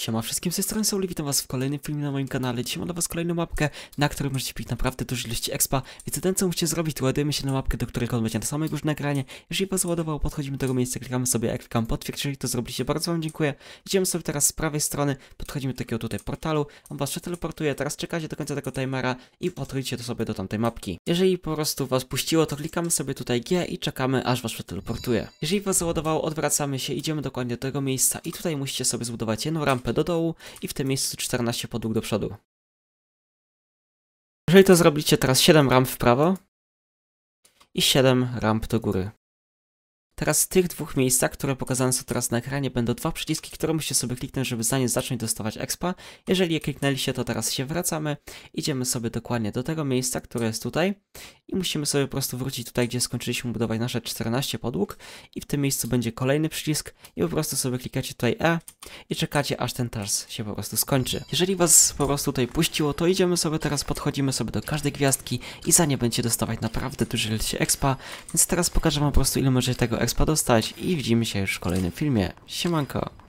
Siema wszystkim, z tej strony Saul, witam was w kolejnym filmie na moim kanale. Dzisiaj mam dla was kolejną mapkę, na której możecie pić naprawdę dużo ilości expa, więc ten co musicie zrobić, to ładujemy się na mapkę, do której on będzie na samej górze na ekranie. Jeżeli was ładował, podchodzimy do tego miejsca, klikamy sobie jak klikam potwierdź, jeżeli to zrobiliście, bardzo wam dziękuję. Idziemy sobie teraz z prawej strony, podchodzimy do takiego tutaj portalu, on was przeteleportuje, teraz czekacie do końca tego timera i podchodzicie to sobie do tamtej mapki. Jeżeli po prostu was puściło, to klikamy sobie tutaj G i czekamy aż was przeteleportuje. Jeżeli was załadowało, odwracamy się, idziemy dokładnie do tego miejsca i tutaj musicie sobie zbudować jedną rampę do dołu i w tym miejscu 14 podłóg do przodu. Jeżeli to zrobicie teraz 7 ramp w prawo i 7 ramp do góry. Teraz w tych dwóch miejscach, które pokazane są teraz na ekranie, będą dwa przyciski, które musicie sobie kliknąć, żeby za nie zacząć dostawać expa. Jeżeli je kliknęliście, to teraz się wracamy, idziemy sobie dokładnie do tego miejsca, które jest tutaj i musimy sobie po prostu wrócić tutaj, gdzie skończyliśmy budować nasze 14 podłóg i w tym miejscu będzie kolejny przycisk i po prostu sobie klikacie tutaj E i czekacie, aż ten tarz się po prostu skończy. Jeżeli was po prostu tutaj puściło, to idziemy sobie teraz, podchodzimy sobie do każdej gwiazdki i za nie będzie dostawać naprawdę duży ilość expa, więc teraz pokażę wam po prostu ile możecie tego expa Expo dostać i widzimy się już w kolejnym filmie. Siemanko!